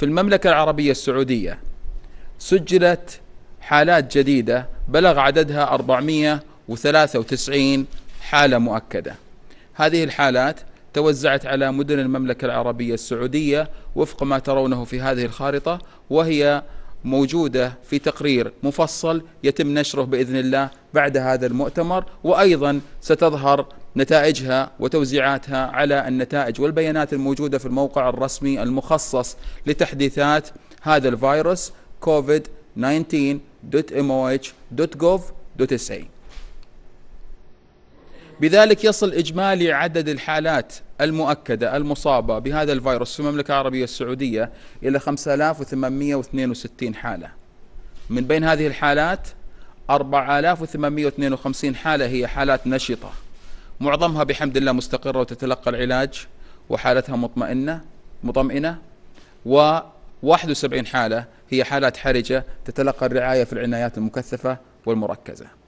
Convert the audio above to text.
في المملكة العربية السعودية سجلت حالات جديدة بلغ عددها 493 حالة مؤكدة هذه الحالات توزعت على مدن المملكة العربية السعودية وفق ما ترونه في هذه الخارطة وهي موجودة في تقرير مفصل يتم نشره بإذن الله بعد هذا المؤتمر وأيضا ستظهر نتائجها وتوزيعاتها على النتائج والبيانات الموجودة في الموقع الرسمي المخصص لتحديثات هذا الفيروس كوفيد 19.moh.gov.sa بذلك يصل إجمالي عدد الحالات المؤكدة المصابة بهذا الفيروس في المملكة العربية السعودية إلى 5862 حالة من بين هذه الحالات 4852 حالة هي حالات نشطة معظمها بحمد الله مستقرة وتتلقى العلاج وحالتها مطمئنة مطمئنة و 71 حالة هي حالات حرجة تتلقى الرعاية في العنايات المكثفة والمركزة